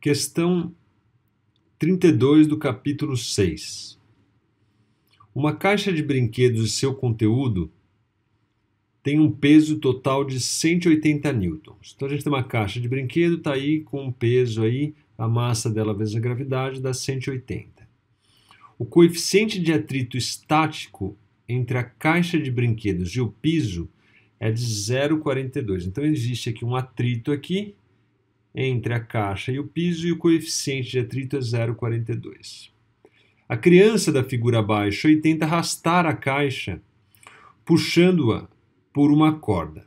Questão 32 do capítulo 6. Uma caixa de brinquedos e seu conteúdo tem um peso total de 180 newtons. Então a gente tem uma caixa de brinquedo, está aí com um peso aí, a massa dela vezes a gravidade dá 180. O coeficiente de atrito estático entre a caixa de brinquedos e o piso é de 0,42. Então existe aqui um atrito aqui entre a caixa e o piso e o coeficiente de atrito é 0,42. A criança da figura abaixo tenta arrastar a caixa, puxando-a por uma corda.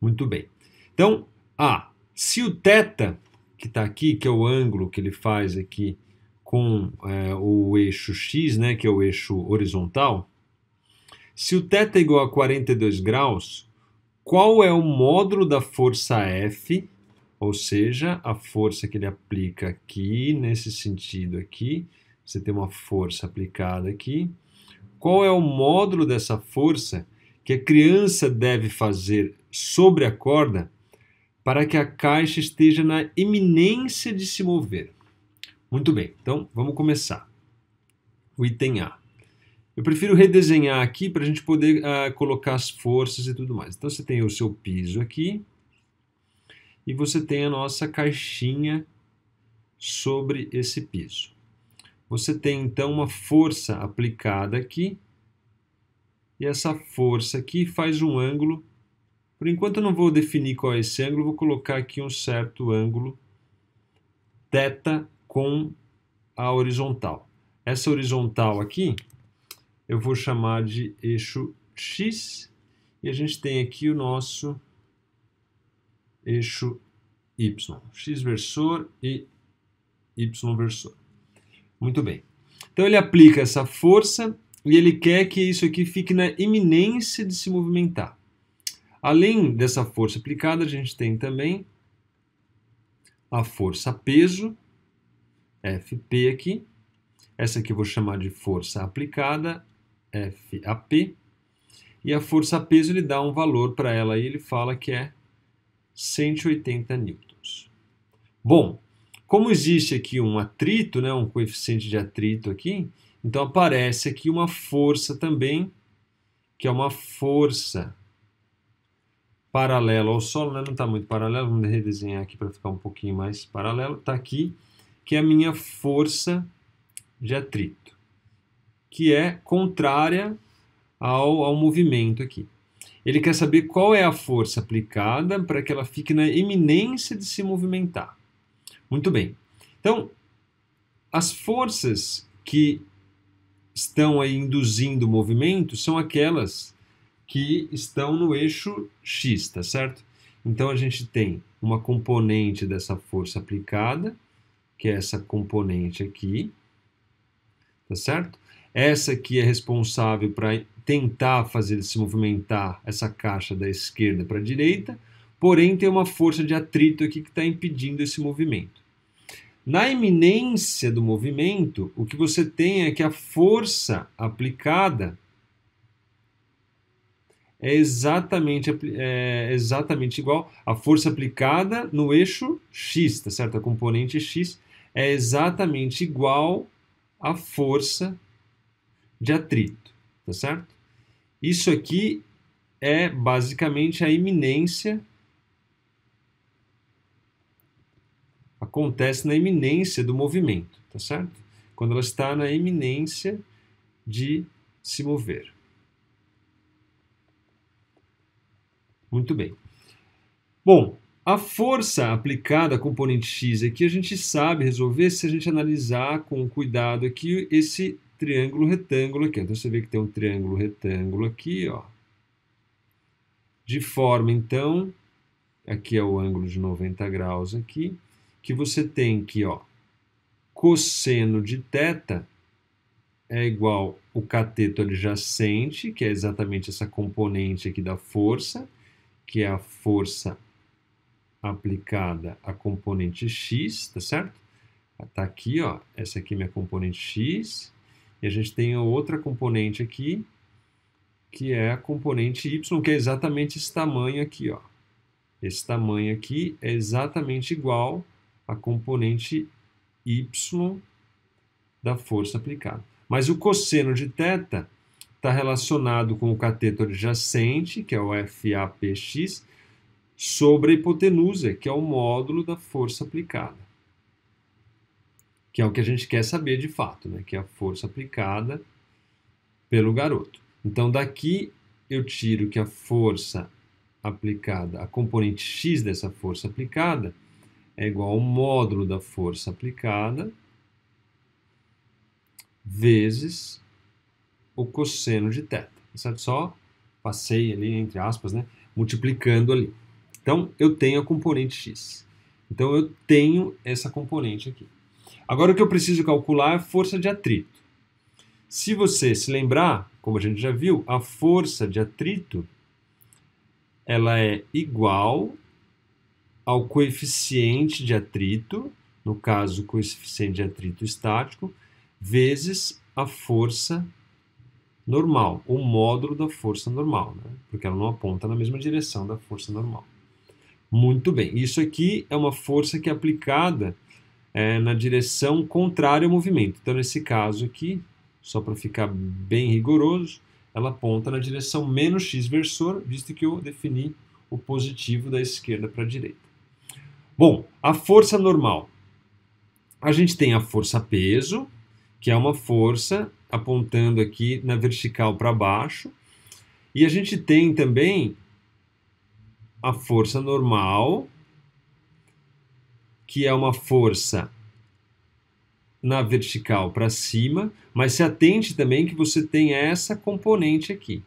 Muito bem. Então, ah, Se o teta, que está aqui, que é o ângulo que ele faz aqui com é, o eixo X, né, que é o eixo horizontal, se o θ é igual a 42 graus, qual é o módulo da força F ou seja, a força que ele aplica aqui, nesse sentido aqui, você tem uma força aplicada aqui. Qual é o módulo dessa força que a criança deve fazer sobre a corda para que a caixa esteja na iminência de se mover? Muito bem, então vamos começar. O item A. Eu prefiro redesenhar aqui para a gente poder uh, colocar as forças e tudo mais. Então você tem o seu piso aqui, e você tem a nossa caixinha sobre esse piso. Você tem então uma força aplicada aqui, e essa força aqui faz um ângulo. Por enquanto eu não vou definir qual é esse ângulo, vou colocar aqui um certo ângulo θ com a horizontal. Essa horizontal aqui eu vou chamar de eixo x e a gente tem aqui o nosso eixo y, x versor e y versor. Muito bem. Então ele aplica essa força e ele quer que isso aqui fique na iminência de se movimentar. Além dessa força aplicada, a gente tem também a força peso, FP aqui. Essa aqui eu vou chamar de força aplicada, FAP. E a força peso ele dá um valor para ela e ele fala que é 180 newtons. Bom, como existe aqui um atrito, né, um coeficiente de atrito aqui, então aparece aqui uma força também, que é uma força paralela ao solo, né? não está muito paralelo, vamos redesenhar aqui para ficar um pouquinho mais paralelo, está aqui, que é a minha força de atrito, que é contrária ao, ao movimento aqui. Ele quer saber qual é a força aplicada para que ela fique na eminência de se movimentar. Muito bem. Então, as forças que estão aí induzindo o movimento são aquelas que estão no eixo x, tá certo? Então a gente tem uma componente dessa força aplicada, que é essa componente aqui, tá certo? essa que é responsável para tentar fazer se movimentar essa caixa da esquerda para a direita, porém tem uma força de atrito aqui que está impedindo esse movimento. Na iminência do movimento, o que você tem é que a força aplicada é exatamente, é exatamente igual à força aplicada no eixo x, tá certo? A componente x é exatamente igual à força de atrito, tá certo? Isso aqui é basicamente a iminência acontece na iminência do movimento, tá certo? Quando ela está na iminência de se mover. Muito bem. Bom, a força aplicada à componente x aqui a gente sabe resolver se a gente analisar com cuidado aqui esse triângulo retângulo aqui. Então você vê que tem um triângulo retângulo aqui, ó. De forma então, aqui é o ângulo de 90 graus aqui, que você tem que, ó, cosseno de teta é igual o cateto adjacente, que é exatamente essa componente aqui da força, que é a força aplicada à componente x, tá certo? Tá aqui, ó, essa aqui é minha componente x, e a gente tem outra componente aqui, que é a componente y, que é exatamente esse tamanho aqui. Ó. Esse tamanho aqui é exatamente igual à componente y da força aplicada. Mas o cosseno de θ está relacionado com o cateto adjacente, que é o FAPX, sobre a hipotenusa, que é o módulo da força aplicada que é o que a gente quer saber de fato, né? que é a força aplicada pelo garoto. Então, daqui eu tiro que a força aplicada, a componente x dessa força aplicada, é igual ao módulo da força aplicada vezes o cosseno de θ. Tá certo? Só passei ali, entre aspas, né? multiplicando ali. Então, eu tenho a componente x. Então, eu tenho essa componente aqui. Agora o que eu preciso calcular é a força de atrito. Se você se lembrar, como a gente já viu, a força de atrito ela é igual ao coeficiente de atrito, no caso, coeficiente de atrito estático, vezes a força normal, o módulo da força normal, né? porque ela não aponta na mesma direção da força normal. Muito bem, isso aqui é uma força que é aplicada é, na direção contrária ao movimento. Então, nesse caso aqui, só para ficar bem rigoroso, ela aponta na direção menos x versor, visto que eu defini o positivo da esquerda para a direita. Bom, a força normal. A gente tem a força peso, que é uma força apontando aqui na vertical para baixo, e a gente tem também a força normal, que é uma força na vertical para cima, mas se atente também que você tem essa componente aqui.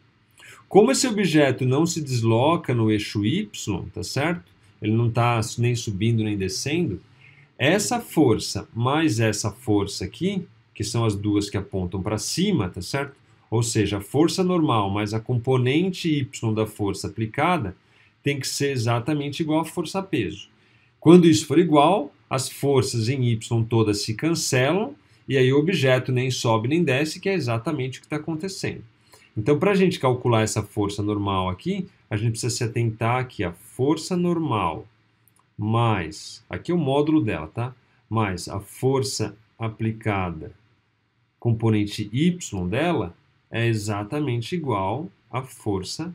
Como esse objeto não se desloca no eixo y, tá certo? Ele não está nem subindo nem descendo. Essa força mais essa força aqui, que são as duas que apontam para cima, tá certo? Ou seja, a força normal mais a componente y da força aplicada tem que ser exatamente igual à força peso. Quando isso for igual, as forças em Y todas se cancelam e aí o objeto nem sobe nem desce, que é exatamente o que está acontecendo. Então, para a gente calcular essa força normal aqui, a gente precisa se atentar que a força normal mais, aqui é o módulo dela, tá? Mais a força aplicada componente y dela é exatamente igual à força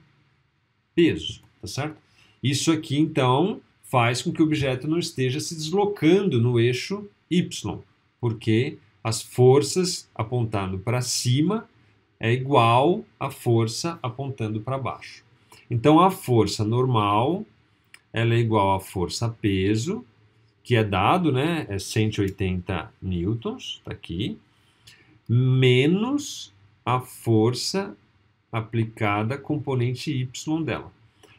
peso, tá certo? Isso aqui, então, faz com que o objeto não esteja se deslocando no eixo y, porque as forças apontando para cima é igual à força apontando para baixo. Então a força normal ela é igual à força peso, que é dado, né, é 180 newtons, está aqui, menos a força aplicada componente y dela.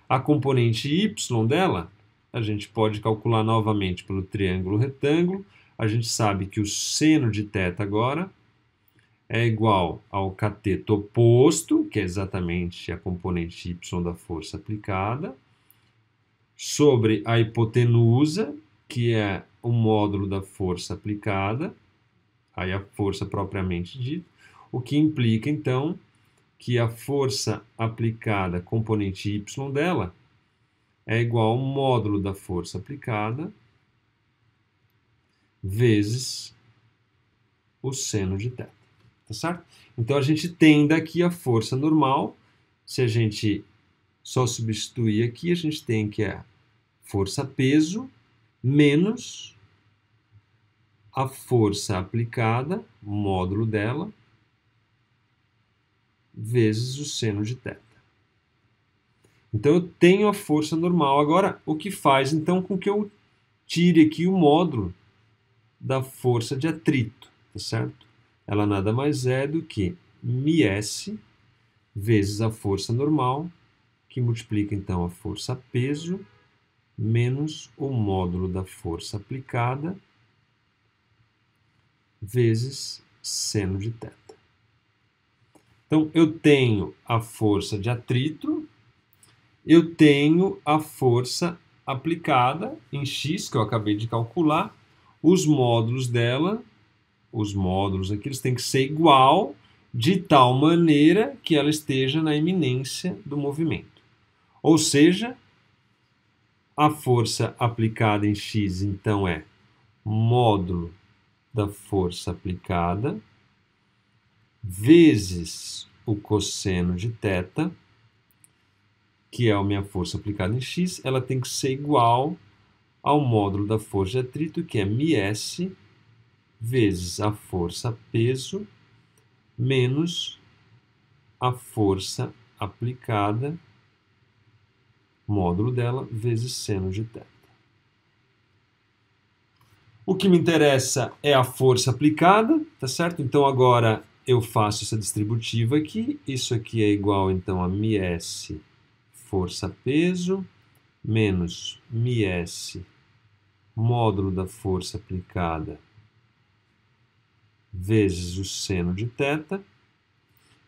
A componente y dela a gente pode calcular novamente pelo triângulo retângulo. A gente sabe que o seno de θ agora é igual ao cateto oposto, que é exatamente a componente y da força aplicada, sobre a hipotenusa, que é o módulo da força aplicada, aí a força propriamente dita, o que implica, então, que a força aplicada, componente y dela, é igual ao módulo da força aplicada vezes o seno de θ. Tá certo? Então a gente tem daqui a força normal. Se a gente só substituir aqui, a gente tem que é força peso menos a força aplicada, módulo dela, vezes o seno de θ. Então eu tenho a força normal. Agora, o que faz então com que eu tire aqui o módulo da força de atrito, tá certo? Ela nada mais é do que s vezes a força normal, que multiplica então a força peso menos o módulo da força aplicada vezes seno de θ. Então, eu tenho a força de atrito, eu tenho a força aplicada em x, que eu acabei de calcular, os módulos dela, os módulos aqui, eles têm que ser igual de tal maneira que ela esteja na eminência do movimento. Ou seja, a força aplicada em x, então, é módulo da força aplicada vezes o cosseno de θ que é a minha força aplicada em x, ela tem que ser igual ao módulo da força de atrito, que é ms vezes a força peso menos a força aplicada, módulo dela, vezes seno de teta. O que me interessa é a força aplicada, tá certo? Então agora eu faço essa distributiva aqui, isso aqui é igual então a ms força-peso menos s módulo da força aplicada, vezes o seno de θ.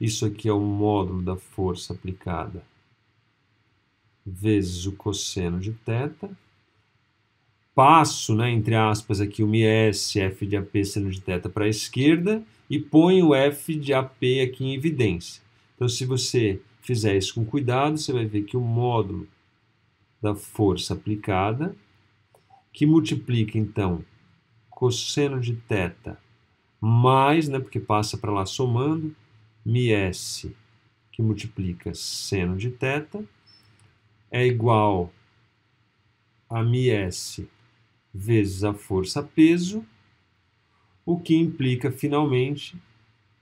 Isso aqui é o módulo da força aplicada, vezes o cosseno de θ. Passo, né, entre aspas, aqui o s f de AP, seno de θ para a esquerda, e ponho o f de AP aqui em evidência. Então, se você fizer isso com cuidado, você vai ver que o módulo da força aplicada, que multiplica então cosseno de θ mais, né, porque passa para lá somando, s que multiplica seno de θ, é igual a s vezes a força peso, o que implica finalmente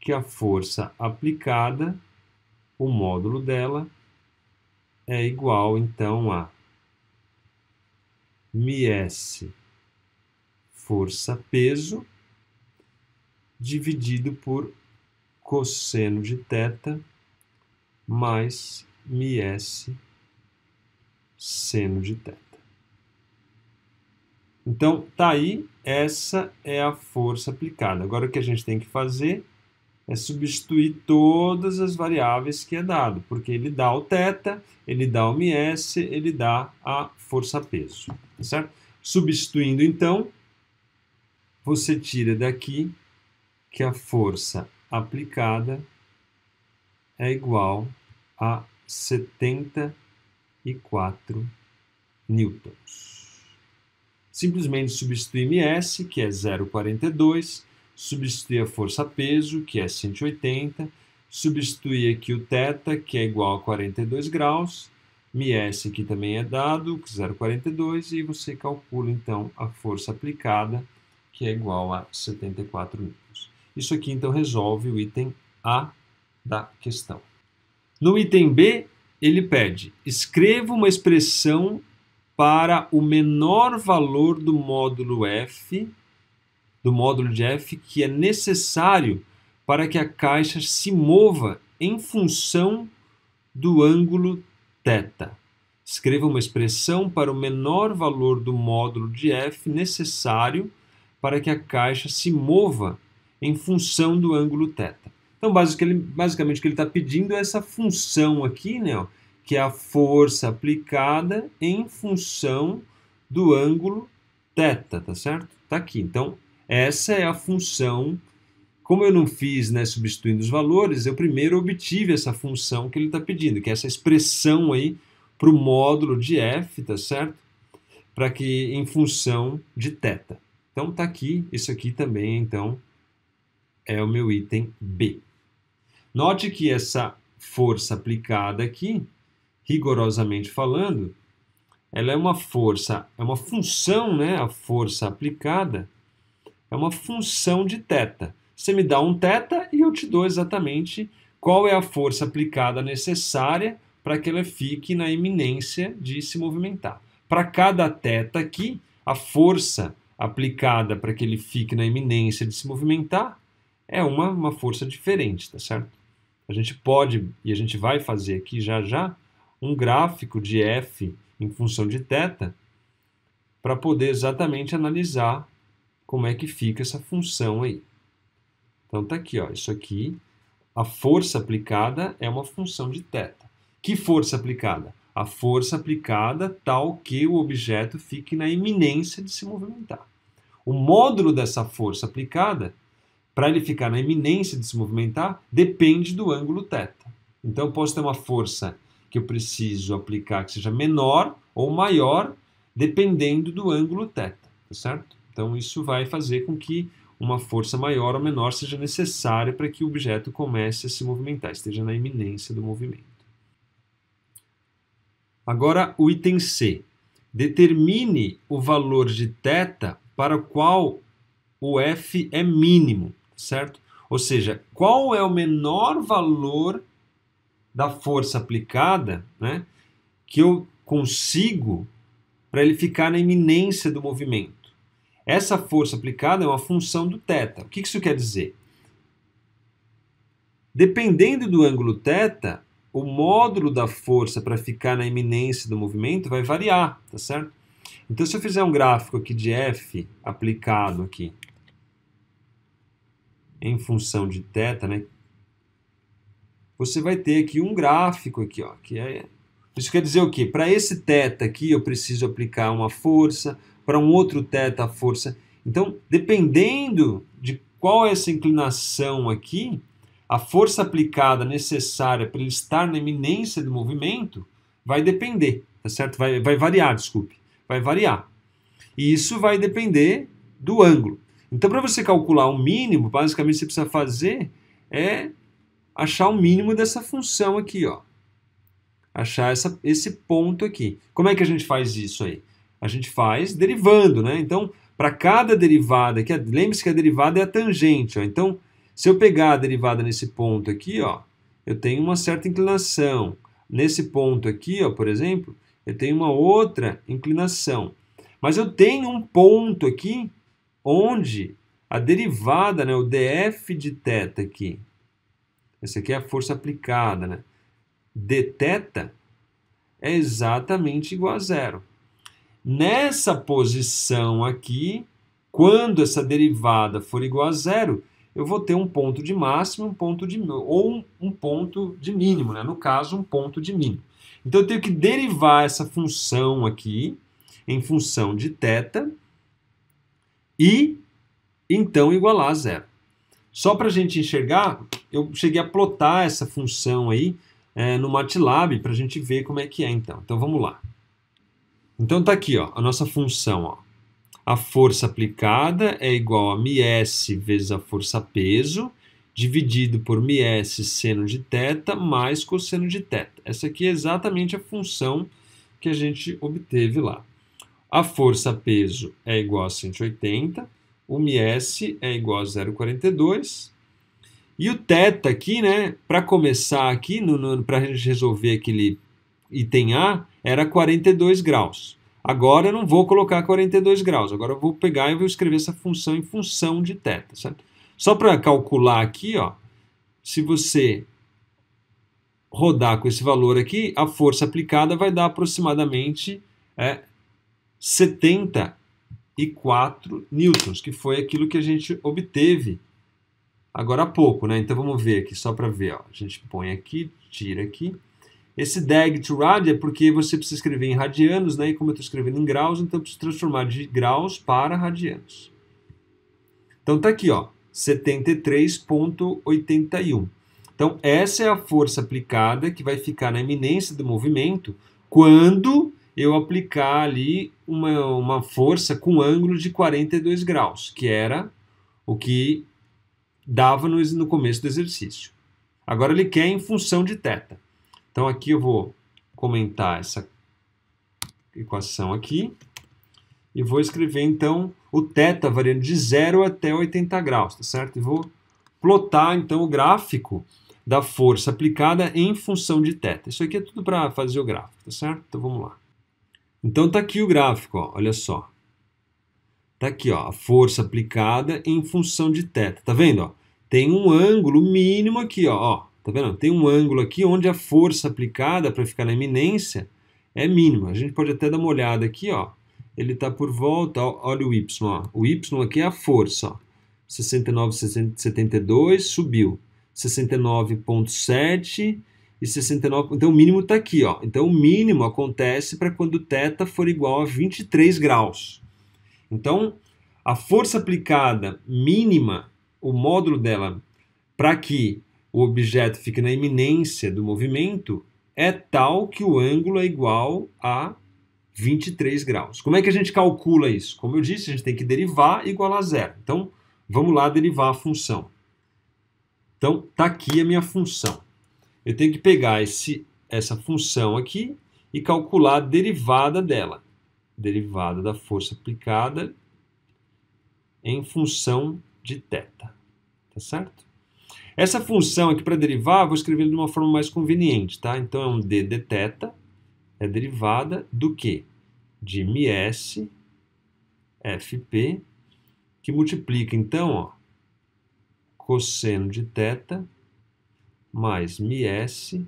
que a força aplicada o módulo dela é igual então a ms força peso dividido por cosseno de teta mais ms seno de teta Então, tá aí, essa é a força aplicada. Agora o que a gente tem que fazer é substituir todas as variáveis que é dado, porque ele dá o θ, ele dá o ms, ele dá a força-peso, tá certo? Substituindo, então, você tira daqui que a força aplicada é igual a 74 newtons. Simplesmente substitui ms, que é 0,42, substituir a força peso, que é 180, substituir aqui o θ, que é igual a 42 graus, ms aqui também é dado, 0,42, e você calcula então a força aplicada, que é igual a 74 newtons. Isso aqui então resolve o item A da questão. No item B, ele pede: escreva uma expressão para o menor valor do módulo f do módulo de F que é necessário para que a caixa se mova em função do ângulo θ. Escreva uma expressão para o menor valor do módulo de F necessário para que a caixa se mova em função do ângulo θ. Então, basicamente, o que ele está pedindo é essa função aqui, né, ó, que é a força aplicada em função do ângulo θ, tá certo? Está aqui. Então, essa é a função. Como eu não fiz né, substituindo os valores, eu primeiro obtive essa função que ele está pedindo, que é essa expressão aí para o módulo de f, tá certo? Para que em função de θ. Então está aqui, isso aqui também, então, é o meu item B. Note que essa força aplicada aqui, rigorosamente falando, ela é uma força, é uma função, né? A força aplicada é uma função de θ. Você me dá um θ e eu te dou exatamente qual é a força aplicada necessária para que ela fique na iminência de se movimentar. Para cada θ aqui, a força aplicada para que ele fique na iminência de se movimentar é uma, uma força diferente, tá certo? A gente pode, e a gente vai fazer aqui já já, um gráfico de F em função de θ para poder exatamente analisar como é que fica essa função aí. Então tá aqui, ó, isso aqui, a força aplicada é uma função de θ. Que força aplicada? A força aplicada tal que o objeto fique na iminência de se movimentar. O módulo dessa força aplicada, para ele ficar na iminência de se movimentar, depende do ângulo θ. Então eu posso ter uma força que eu preciso aplicar que seja menor ou maior, dependendo do ângulo θ, tá certo? Então, isso vai fazer com que uma força maior ou menor seja necessária para que o objeto comece a se movimentar, esteja na iminência do movimento. Agora, o item C. Determine o valor de θ para o qual o F é mínimo, certo? Ou seja, qual é o menor valor da força aplicada né, que eu consigo para ele ficar na iminência do movimento? Essa força aplicada é uma função do θ. O que isso quer dizer? Dependendo do ângulo θ, o módulo da força para ficar na iminência do movimento vai variar, tá certo? Então, se eu fizer um gráfico aqui de F aplicado aqui em função de θ, né? Você vai ter aqui um gráfico aqui, ó, que é isso quer dizer o quê? Para esse θ aqui eu preciso aplicar uma força, para um outro θ a força. Então, dependendo de qual é essa inclinação aqui, a força aplicada necessária para ele estar na eminência do movimento vai depender, tá certo? Vai, vai variar, desculpe, vai variar. E isso vai depender do ângulo. Então, para você calcular o um mínimo, basicamente você precisa fazer é achar o mínimo dessa função aqui, ó. Achar essa, esse ponto aqui. Como é que a gente faz isso aí? a gente faz derivando, né? Então, para cada derivada, que é, lembre-se que a derivada é a tangente, ó. Então, se eu pegar a derivada nesse ponto aqui, ó, eu tenho uma certa inclinação. Nesse ponto aqui, ó, por exemplo, eu tenho uma outra inclinação. Mas eu tenho um ponto aqui onde a derivada, né, o df de θ aqui, essa aqui é a força aplicada, né? dθ é exatamente igual a zero. Nessa posição aqui, quando essa derivada for igual a zero, eu vou ter um ponto de máximo um ponto de, ou um ponto de mínimo, né? no caso, um ponto de mínimo. Então, eu tenho que derivar essa função aqui em função de θ e, então, igualar a zero. Só para a gente enxergar, eu cheguei a plotar essa função aí é, no MATLAB para a gente ver como é que é, então. Então, vamos lá. Então está aqui ó, a nossa função. Ó. A força aplicada é igual a ms vezes a força peso, dividido por ms seno de θ mais cosseno de θ. Essa aqui é exatamente a função que a gente obteve lá. A força peso é igual a 180, o ms é igual a 0,42. E o θ aqui, né, para começar aqui, para a gente resolver aquele item A era 42 graus. Agora eu não vou colocar 42 graus, agora eu vou pegar e vou escrever essa função em função de θ, certo? Só para calcular aqui, ó, se você rodar com esse valor aqui, a força aplicada vai dar aproximadamente é, 74 newtons, que foi aquilo que a gente obteve agora há pouco, né? Então vamos ver aqui, só para ver, ó. a gente põe aqui, tira aqui, esse dag to rad é porque você precisa escrever em radianos, né? E como eu estou escrevendo em graus, então eu preciso transformar de graus para radianos. Então tá aqui, ó, 73.81. Então essa é a força aplicada que vai ficar na eminência do movimento quando eu aplicar ali uma, uma força com ângulo de 42 graus, que era o que dava no, no começo do exercício. Agora ele quer em função de θ. Então aqui eu vou comentar essa equação aqui e vou escrever então o θ variando de 0 até 80 graus, tá certo? E vou plotar então o gráfico da força aplicada em função de θ. Isso aqui é tudo para fazer o gráfico, tá certo? Então vamos lá. Então tá aqui o gráfico, ó, olha só. Tá aqui, ó, a força aplicada em função de θ. Tá vendo, ó? Tem um ângulo mínimo aqui, ó, ó Tá vendo? Tem um ângulo aqui onde a força aplicada para ficar na eminência é mínima. A gente pode até dar uma olhada aqui, ó. Ele está por volta, ó, olha o y, ó. O y aqui é a força, ó. 69, 72, subiu. 69.7 e 69, então o mínimo está aqui, ó. Então o mínimo acontece para quando θ for igual a 23 graus. Então, a força aplicada mínima, o módulo dela para que o objeto fica na iminência do movimento, é tal que o ângulo é igual a 23 graus. Como é que a gente calcula isso? Como eu disse, a gente tem que derivar igual a zero. Então, vamos lá derivar a função. Então, está aqui a minha função. Eu tenho que pegar esse, essa função aqui e calcular a derivada dela. Derivada da força aplicada em função de θ. Tá certo? Essa função aqui para derivar, vou escrever de uma forma mais conveniente, tá? Então é um d dθ, é derivada do quê? De ms fp, que multiplica, então, ó, cosseno de θ mais ms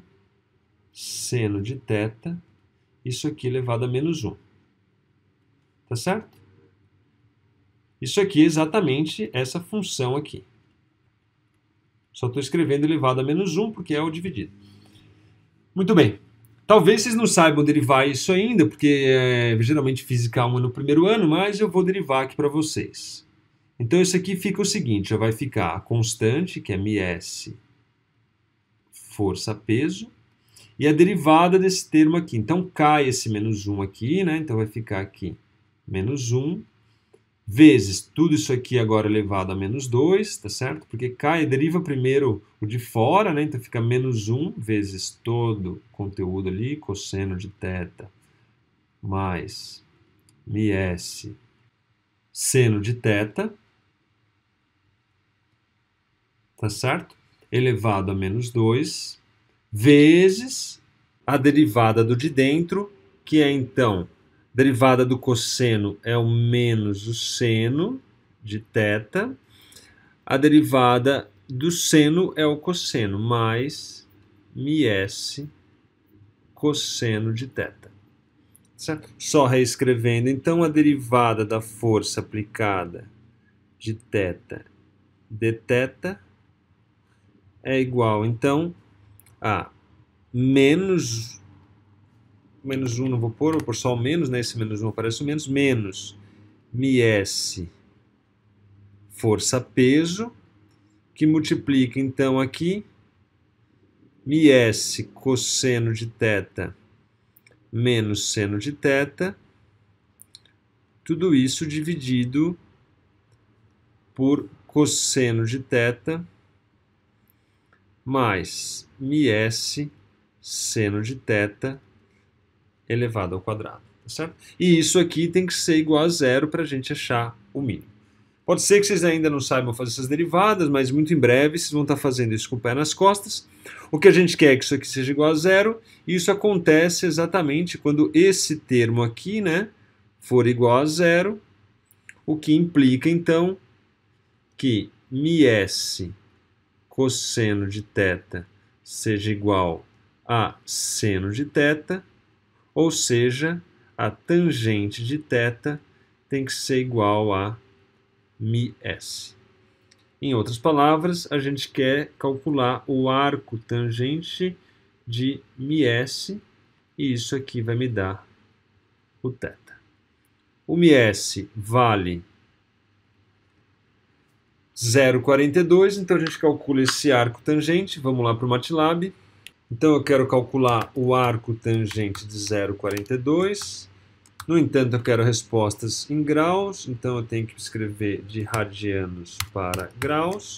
seno de θ, isso aqui elevado a menos 1. Tá certo? Isso aqui é exatamente essa função aqui. Só estou escrevendo elevado a menos 1, porque é o dividido. Muito bem. Talvez vocês não saibam derivar isso ainda, porque é geralmente física 1 é no primeiro ano, mas eu vou derivar aqui para vocês. Então, isso aqui fica o seguinte, já vai ficar a constante, que é ms força-peso, e a derivada desse termo aqui. Então, cai esse menos 1 aqui, né? Então, vai ficar aqui menos 1 vezes tudo isso aqui agora elevado é a menos 2, tá certo? Porque cai, deriva primeiro o de fora, né? Então fica menos 1 vezes todo o conteúdo ali, cosseno de teta mais ms seno de teta, tá certo? Elevado a menos 2 vezes a derivada do de dentro, que é então derivada do cosseno é o menos o seno de teta. A derivada do seno é o cosseno, mais ms cosseno de teta. Só reescrevendo, então, a derivada da força aplicada de de dθ é igual, então, a menos menos 1 não vou pôr, vou pôr só o menos, né? Esse menos 1 aparece o menos, menos ms força peso, que multiplica então aqui ms cosseno de teta menos seno de teta tudo isso dividido por cosseno de teta mais ms seno de teta elevado ao quadrado. Tá certo? E isso aqui tem que ser igual a zero para a gente achar o mínimo. Pode ser que vocês ainda não saibam fazer essas derivadas, mas muito em breve vocês vão estar fazendo isso com o pé nas costas. O que a gente quer é que isso aqui seja igual a zero, e isso acontece exatamente quando esse termo aqui né, for igual a zero, o que implica, então, que μs cosseno de θ seja igual a seno de θ ou seja, a tangente de θ tem que ser igual a μs. Em outras palavras, a gente quer calcular o arco tangente de μs, e isso aqui vai me dar o θ. O μs vale 0,42, então a gente calcula esse arco tangente, vamos lá para o MATLAB. Então eu quero calcular o arco tangente de 0,42. No entanto, eu quero respostas em graus, então eu tenho que escrever de radianos para graus.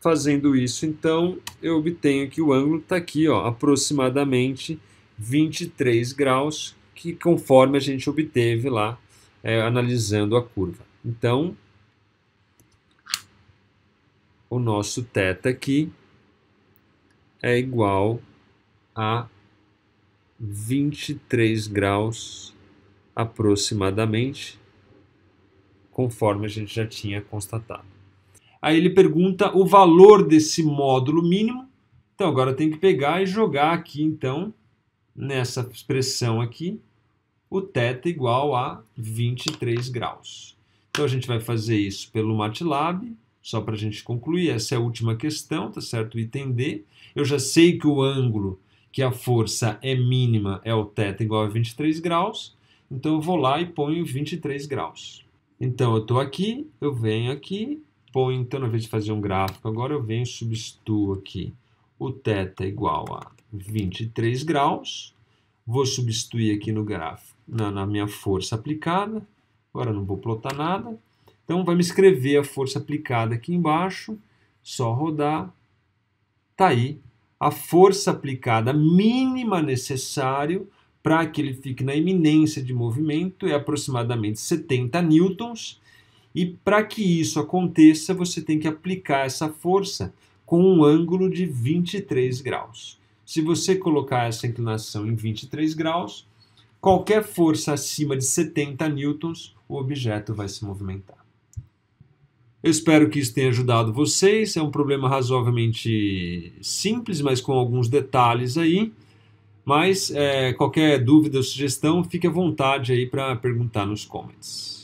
Fazendo isso, então, eu obtenho que o ângulo está aqui, ó, aproximadamente 23 graus, que conforme a gente obteve lá, é, analisando a curva. Então, o nosso θ aqui é igual a 23 graus aproximadamente, conforme a gente já tinha constatado. Aí ele pergunta o valor desse módulo mínimo. Então agora eu tenho que pegar e jogar aqui então nessa expressão aqui o θ igual a 23 graus. Então a gente vai fazer isso pelo MATLAB. Só para a gente concluir, essa é a última questão, tá certo? item D. Eu já sei que o ângulo que a força é mínima é o θ igual a 23 graus, então eu vou lá e ponho 23 graus. Então eu estou aqui, eu venho aqui, ponho, então, na vez de fazer um gráfico, agora eu venho e substituo aqui o θ igual a 23 graus. Vou substituir aqui no gráfico, na, na minha força aplicada. Agora não vou plotar nada. Então, vai me escrever a força aplicada aqui embaixo, só rodar, tá aí a força aplicada mínima necessária para que ele fique na iminência de movimento é aproximadamente 70 newtons, e para que isso aconteça, você tem que aplicar essa força com um ângulo de 23 graus. Se você colocar essa inclinação em 23 graus, qualquer força acima de 70 newtons, o objeto vai se movimentar. Eu espero que isso tenha ajudado vocês. É um problema razoavelmente simples, mas com alguns detalhes aí. Mas é, qualquer dúvida ou sugestão, fique à vontade aí para perguntar nos comments.